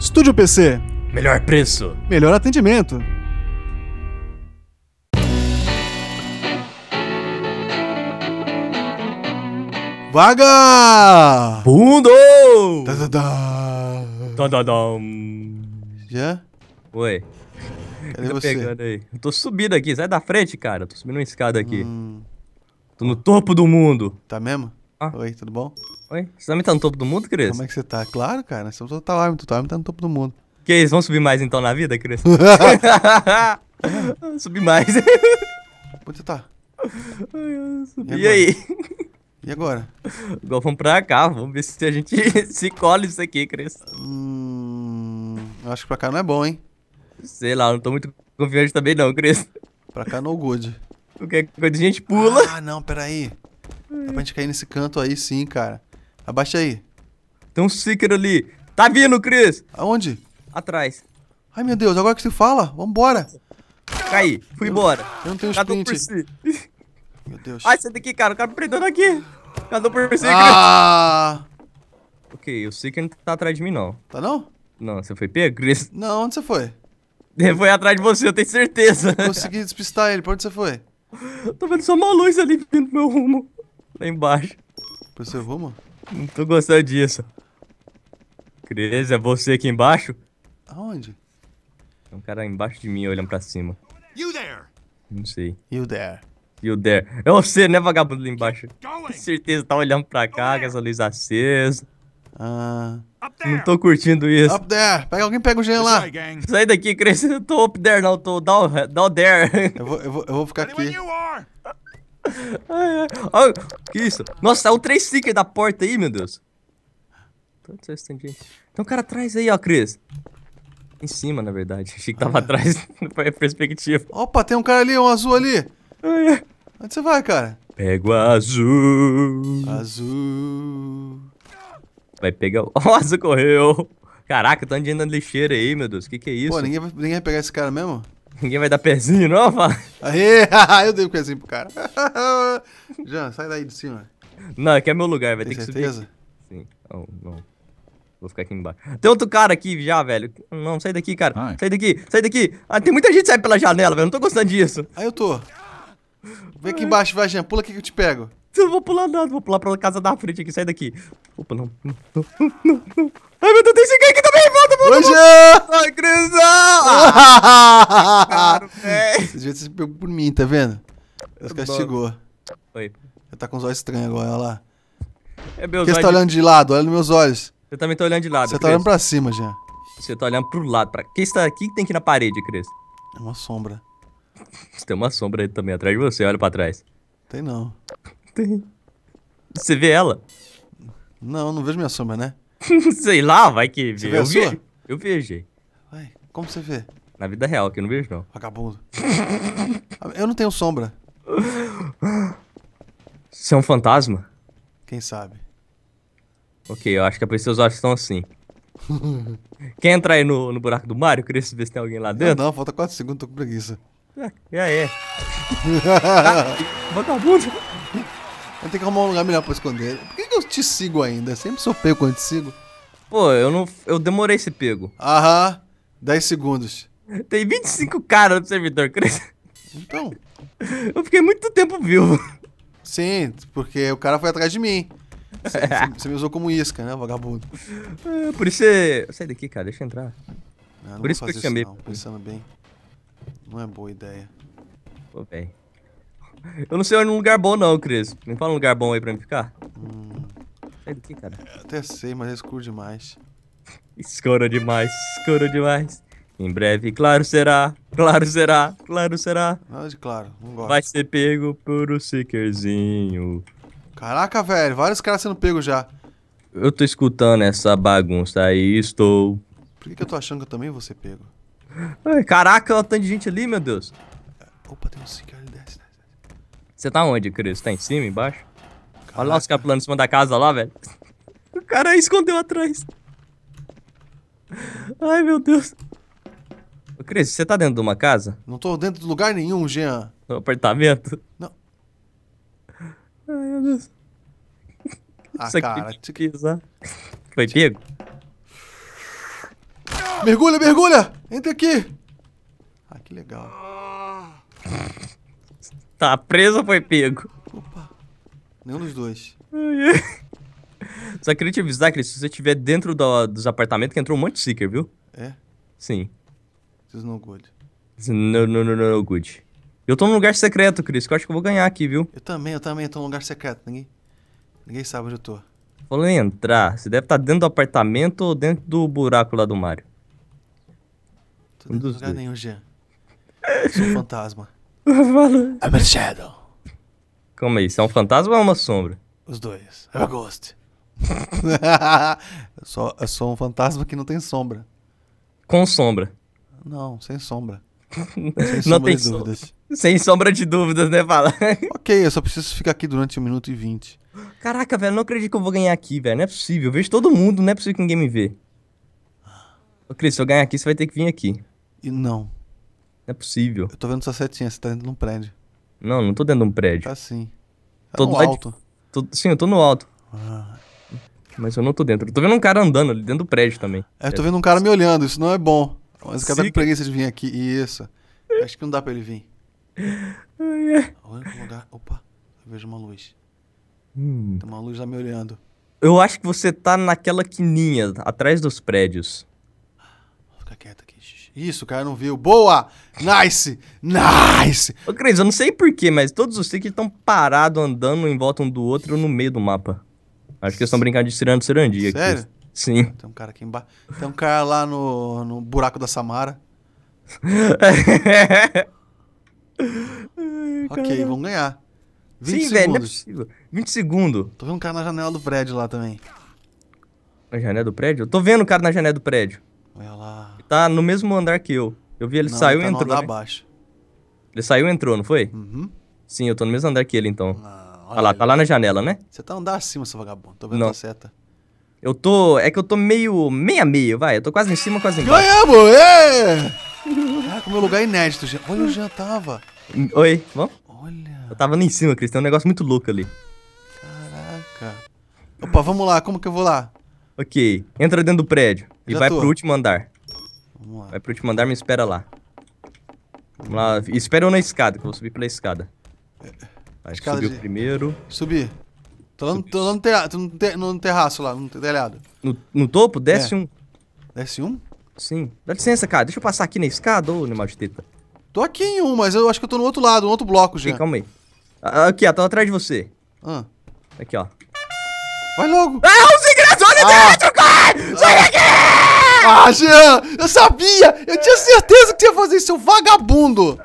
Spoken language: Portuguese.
Estúdio PC. Melhor preço. Melhor atendimento. Vaga! Bundo! Já? Oi. Cadê você? pegando aí. Eu tô subindo aqui, sai da frente, cara. Eu tô subindo uma escada aqui. Hum. Tô no topo do mundo. Tá mesmo? Ah. Oi, tudo bom? Oi? Você também tá no topo do mundo, Cris? Como é que você tá? Claro, cara. Você tá lá, tu tá, tá no topo do mundo. Que isso? Vamos subir mais então na vida, Cris? subir mais. Onde você tá? Ai, subi. E, e aí? E agora? Agora vamos pra cá, vamos ver se a gente se cola isso aqui, Cris. Hum, acho que pra cá não é bom, hein? Sei lá, não tô muito confiante também não, Cris. Pra cá no good. Porque é quando a gente pula. Ah, não, peraí. Dá pra gente cair nesse canto aí sim, cara. Abaixa aí. Tem um Seeker ali. Tá vindo, Cris! Aonde? Atrás. Ai, meu Deus, agora que você fala, vambora. Caí, fui eu, embora. Eu não tenho Cada sprint. Um por si. Meu Deus. Ai, sai daqui, cara. O cara me prendendo aqui. Cadê um por si, ah. Ok, o Seeker não tá atrás de mim, não. Tá não? Não, você foi pego, Cris? Não, onde você foi? Ele foi atrás de você, eu tenho certeza. Eu consegui despistar ele, pra onde você foi? Tô vendo só uma luz ali vindo pro meu rumo. Lá embaixo. Pro seu rumo? Não tô gostando disso. Cris, é você aqui embaixo? Aonde? Tem um cara embaixo de mim olhando pra cima. You there! Não sei. You there. You there. É você, né, vagabundo ali embaixo? Com certeza tá olhando pra cá com essa luz acesa. Ah. Não tô curtindo isso. Up there! Pega, alguém pega o gelo lá. Sai daqui, Cris. Eu tô up there, não. Tô down, down there. Eu vou, eu vou, eu vou ficar aqui. Ai, ai. que isso? Nossa, saiu tá três stickers da porta aí, meu Deus. Tá tem um cara atrás aí, ó, Cris. Em cima, na verdade. Achei que tava ah. atrás a perspectiva. Opa, tem um cara ali, um azul ali. Ai, Onde você vai, cara? Pego azul. Azul. Vai pegar o... o azul correu. Caraca, tá andando na lixeira aí, meu Deus. Que que é isso? Pô, ninguém vai, ninguém vai pegar esse cara mesmo? Ninguém vai dar pezinho, não, mano? Aê, eu dei o um pezinho pro cara. Jean, sai daí de cima. Não, aqui é meu lugar, vai Tem ter que certeza? subir. Sim. Oh, não. Vou ficar aqui embaixo. Tem outro cara aqui já, velho. Não, sai daqui, cara. Ai. Sai daqui, sai daqui. Ah, tem muita gente saindo sai pela janela, velho. Não tô gostando disso. Aí eu tô. Vem aqui embaixo, vai, Jean. Pula aqui que eu te pego. Eu não vou pular nada, vou pular pra casa da frente aqui, sai daqui. Opa, não. Não, não, não. Ai, meu Deus, tem esse cara aqui também, mano. pegou por mim, tá vendo? Ela castigou. Oi. Ela tá com os olhos estranhos agora, olha lá. É meu Por que você tá de... olhando de lado? Olha nos meus olhos. Você também tá olhando de lado, Você tá olhando pra cima, Jean. Você tá olhando pro lado. Pra... Quem está aqui que tem aqui na parede, Crespo? É uma sombra. Tem uma sombra aí também atrás de você, olha pra trás. Tem não. Tem. Você vê ela? Não, não vejo minha sombra, né? Sei lá, vai que... Você vê eu, vejo. vi... eu vejo, Ué, como você vê? Na vida real, que eu não vejo, não. Vagabundo. eu não tenho sombra. Você é um fantasma? Quem sabe? Ok, eu acho que é os seus olhos estão assim. Quer entrar aí no, no buraco do Mario? queria ver se tem alguém lá dentro. Não, não falta 4 segundos, tô com preguiça. É, aí? é. vagabundo! Eu tenho que arrumar um lugar melhor pra esconder. Por que, que eu te sigo ainda? sempre sou pego quando te sigo. Pô, eu não. Eu demorei esse pego. Aham. 10 segundos. Tem 25 caras no servidor, Cris. Então. Eu fiquei muito tempo vivo. Sim, porque o cara foi atrás de mim. Você, é. me usou como isca, né, vagabundo? É, por isso você. Sai daqui, cara, deixa eu entrar. Ah, não, não por isso que eu chamei. Não, pensando bem. Não é boa ideia. Pô, velho. Eu não sei onde é um lugar bom, não, Cris. Me fala um lugar bom aí pra me ficar. Hum. Sai daqui, cara. Eu até sei, mas é escuro demais. Escuro demais, escuro demais. Em breve, claro será, claro será, claro será. Mas de claro, não gosto. Vai ser pego por o seekerzinho. Caraca, velho, vários caras sendo pegos já. Eu tô escutando essa bagunça aí, estou. Por que, que eu tô achando que eu também vou ser pego? Ai, caraca, olha o tanto de gente ali, meu Deus. Opa, tem um seeker ali, desce, desce. Você tá onde, Cris? Tá em cima, embaixo? Caraca. Olha lá os caras pulando em cima da casa lá, velho. O cara escondeu atrás. Ai, meu Deus. Ô, Cris, você tá dentro de uma casa? Não tô dentro de lugar nenhum, Jean. No apartamento? Não. Ai, meu Deus. Ah, Isso cara. Aqui, é que... Foi pego? Mergulha, mergulha! Entra aqui! Ah, que legal. Tá preso ou foi pego? Opa. Nenhum dos dois. Só queria te avisar, Cris, se você estiver dentro do, dos apartamentos que entrou um monte de seeker, viu? É? Sim. It's no good. no, no, no, no, good. Eu tô num lugar secreto, Cris, que eu acho que eu vou ganhar aqui, viu? Eu também, eu também, tô num lugar secreto. Ninguém, ninguém sabe onde eu tô. Falando em entrar, você deve estar tá dentro do apartamento ou dentro do buraco lá do Mario. Tô dentro lugar dois. nenhum, Jean. Sou um fantasma. I'm a shadow. Calma aí, você é um fantasma ou é uma sombra? Os dois. I'm a ghost. eu, sou, eu sou um fantasma que não tem sombra. Com sombra. Não, sem sombra. Sem sombra não tem de dúvidas. Sem sombra de dúvidas, né, Fala? ok, eu só preciso ficar aqui durante um minuto e vinte. Caraca, velho, não acredito que eu vou ganhar aqui, velho. Não é possível. Eu vejo todo mundo, não é possível que ninguém me vê. Ô, Cris, se eu ganhar aqui, você vai ter que vir aqui. E não. Não é possível. Eu tô vendo sua setinha, você tá dentro de um prédio. Não, não tô dentro de um prédio. Tá sim. Tá tô no alto. De... Tô... Sim, eu tô no alto. Ah. Mas eu não tô dentro. Eu tô vendo um cara andando ali dentro do prédio também. É, eu tô é. vendo um cara me olhando, isso não é bom. Mas cada cara tá preguiça de vir aqui. Isso. Acho que não dá pra ele vir. O único lugar. Opa, eu vejo uma luz. Hum. Tem uma luz lá me olhando. Eu acho que você tá naquela quininha, atrás dos prédios. Fica quieto aqui. Isso, o cara não viu. Boa! Nice! Nice! Ô, Cris, eu não sei porquê, mas todos os tickets estão parados andando em volta um do outro no meio do mapa. Acho que eles estão brincando de cirando cirandia Sério? aqui. Sim. Tem um cara aqui embaixo. Tem um cara lá no, no buraco da Samara. ok, vamos ganhar. 20 Sim, é segundos. velho, é 20 segundos. Tô vendo um cara na janela do prédio lá também. Na janela do prédio? Eu tô vendo o cara na janela do prédio. Olha lá. tá no mesmo andar que eu. Eu vi ele não, saiu ele tá e entrou. Né? Abaixo. Ele saiu e entrou, não foi? Uhum. Sim, eu tô no mesmo andar que ele então. Não, olha, lá, tá lá na janela, né? Você tá andando acima, seu vagabundo. Tô vendo não. a seta. Eu tô. É que eu tô meio. meia meio, vai. Eu tô quase em cima, quase em cima. Ganhamos! É! Caraca, meu lugar é inédito. Olha, eu já tava. Oi, vamos? Olha. Eu tava lá em cima, Cris. Tem um negócio muito louco ali. Caraca. Opa, vamos lá. Como que eu vou lá? Ok. Entra dentro do prédio. e vai tô. pro último andar. Vamos lá. Vai pro último andar, me espera lá. Vamos lá. Espera eu na escada, que eu vou subir pela escada. É, vai, escada subiu de... primeiro. Subir. Tô lá, no, tô lá no, terra, no, ter, no, terraço lá, no telhado. No, no topo? Desce é. um. Desce um? Sim. Dá licença, cara. Deixa eu passar aqui na escada, ô animal de teta. Tô aqui em um, mas eu acho que eu tô no outro lado, no outro bloco já. calma aí. Ah, ah, aqui, ó, tô atrás de você. Ah. Aqui, ó. Vai logo! Ah, os ingressores ah. dentro, cara! Sai ah. daqui! Ah, Jean! Eu sabia! Eu tinha certeza que você ia fazer isso, seu vagabundo!